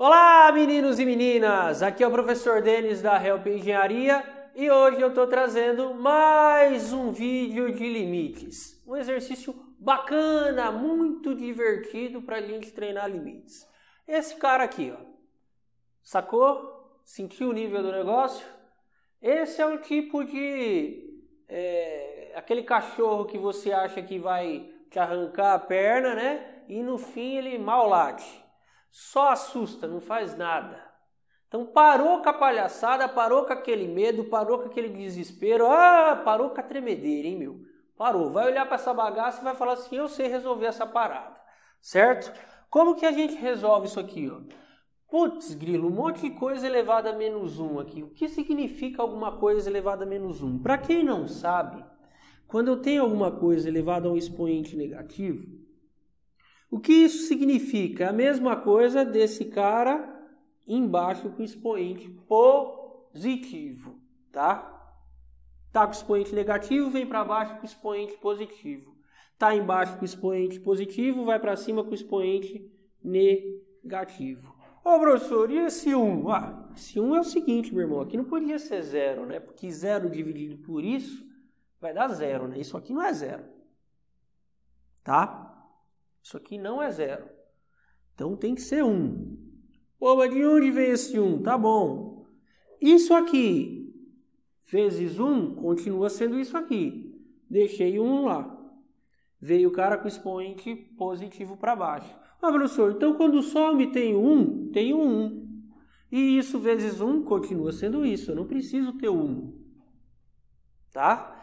Olá, meninos e meninas! Aqui é o professor Denis da Help Engenharia e hoje eu estou trazendo mais um vídeo de limites. Um exercício bacana, muito divertido para a gente treinar limites. Esse cara aqui, ó, sacou? Sentiu o nível do negócio? Esse é um tipo de. É, aquele cachorro que você acha que vai te arrancar a perna, né? E no fim ele mal late. Só assusta, não faz nada. Então parou com a palhaçada, parou com aquele medo, parou com aquele desespero, ah, parou com a tremedeira, hein, meu? Parou. Vai olhar para essa bagaça e vai falar assim: eu sei resolver essa parada, certo? Como que a gente resolve isso aqui, ó? Putz, grilo, um monte de coisa elevada a menos 1 aqui. O que significa alguma coisa elevada a menos 1? Para quem não sabe, quando eu tenho alguma coisa elevada a um expoente negativo, o que isso significa? A mesma coisa desse cara embaixo com o expoente positivo, tá? Tá com o expoente negativo, vem para baixo com o expoente positivo. Tá embaixo com o expoente positivo, vai para cima com o expoente negativo. Ô professor, e esse 1? Ah, esse 1 é o seguinte, meu irmão, aqui não podia ser zero, né? Porque zero dividido por isso vai dar zero, né? Isso aqui não é zero. Tá? Isso aqui não é zero. Então tem que ser um. Pô, mas de onde vem esse um? Tá bom. Isso aqui vezes um continua sendo isso aqui. Deixei um lá. Veio o cara com expoente positivo para baixo. Ah, professor, então quando some tem um, tem um E isso vezes um continua sendo isso. Eu não preciso ter um. Tá?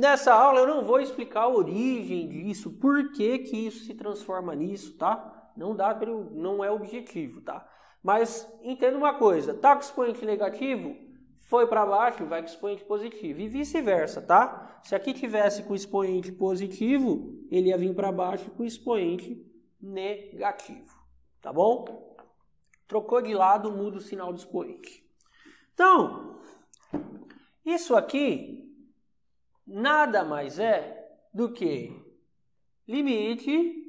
Nessa aula eu não vou explicar a origem disso, por que, que isso se transforma nisso, tá? Não dá não é objetivo, tá? Mas entenda uma coisa, tá com expoente negativo, foi para baixo, vai com expoente positivo e vice-versa, tá? Se aqui tivesse com expoente positivo, ele ia vir para baixo com expoente negativo, tá bom? Trocou de lado, muda o sinal do expoente. Então, isso aqui nada mais é do que limite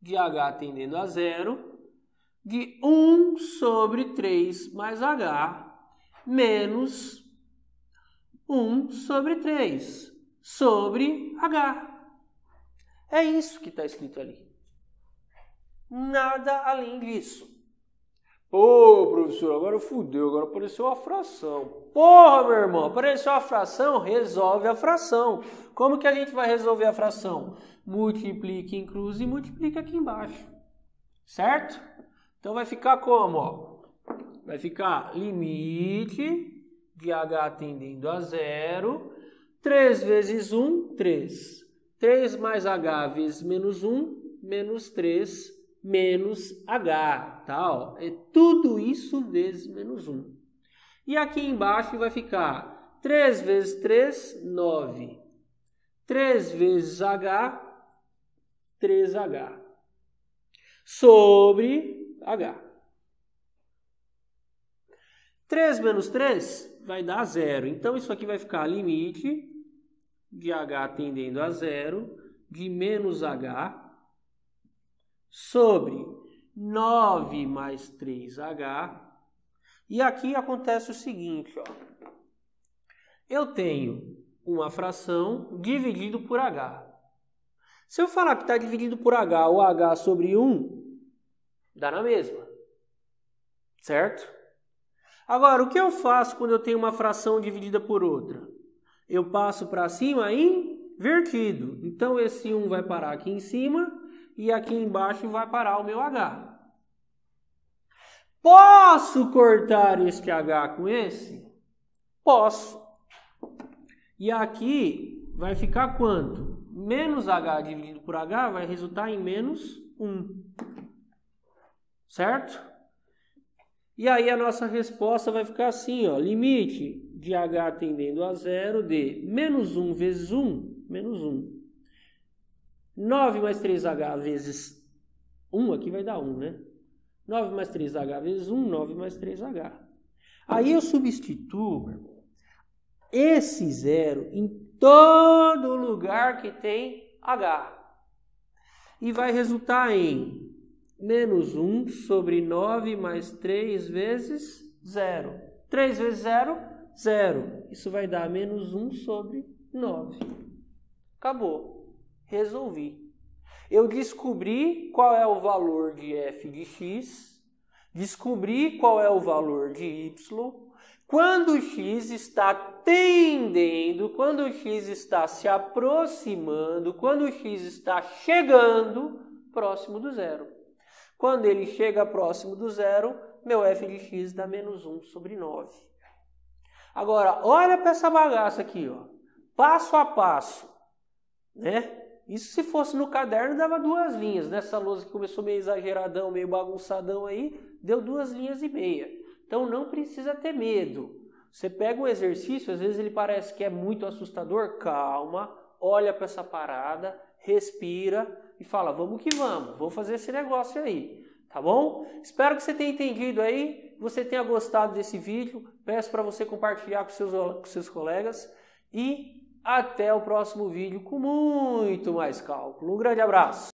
de h tendendo a zero de 1 sobre 3 mais h menos 1 sobre 3 sobre h. É isso que está escrito ali. Nada além disso. Ô, professor, agora fudeu, agora apareceu a fração. Porra, meu irmão, apareceu a fração, resolve a fração. Como que a gente vai resolver a fração? Multiplica em cruz e multiplica aqui embaixo. Certo? Então vai ficar como? Vai ficar limite de h tendendo a zero. 3 vezes 1, 3. 3 mais h vezes menos 1, menos 3 menos H, tal. Tá, é tudo isso vezes menos 1. E aqui embaixo vai ficar 3 vezes 3, 9. 3 vezes H, 3H. Sobre H. 3 menos 3 vai dar zero. Então, isso aqui vai ficar limite de H tendendo a zero, de menos H sobre 9 mais 3H. E aqui acontece o seguinte, ó. Eu tenho uma fração dividido por H. Se eu falar que está dividido por H ou H sobre 1, dá na mesma. Certo? Agora, o que eu faço quando eu tenho uma fração dividida por outra? Eu passo para cima invertido. Então, esse 1 vai parar aqui em cima e aqui embaixo vai parar o meu H. Posso cortar este H com esse? Posso. E aqui vai ficar quanto? Menos H dividido por H vai resultar em menos 1. Certo? E aí a nossa resposta vai ficar assim, ó, limite de H tendendo a zero de menos 1 vezes 1, menos 1. 9 mais 3H vezes 1 aqui vai dar 1, né? 9 mais 3H vezes 1, 9 mais 3H. Aí eu substituo esse zero em todo lugar que tem H. E vai resultar em menos 1 sobre 9 mais 3 vezes 0. 3 vezes 0, 0. Isso vai dar menos 1 sobre 9. Acabou resolvi. Eu descobri qual é o valor de f de x, descobri qual é o valor de y. Quando x está tendendo, quando x está se aproximando, quando x está chegando próximo do zero. Quando ele chega próximo do zero, meu f de x dá menos 1 sobre 9. Agora, olha para essa bagaça aqui, ó. passo a passo. Né? Isso se fosse no caderno dava duas linhas. Nessa lousa que começou meio exageradão, meio bagunçadão aí, deu duas linhas e meia. Então não precisa ter medo. Você pega um exercício, às vezes ele parece que é muito assustador, calma, olha para essa parada, respira e fala: "Vamos que vamos, vou fazer esse negócio aí". Tá bom? Espero que você tenha entendido aí, você tenha gostado desse vídeo. Peço para você compartilhar com seus, com seus colegas e até o próximo vídeo com muito mais cálculo. Um grande abraço!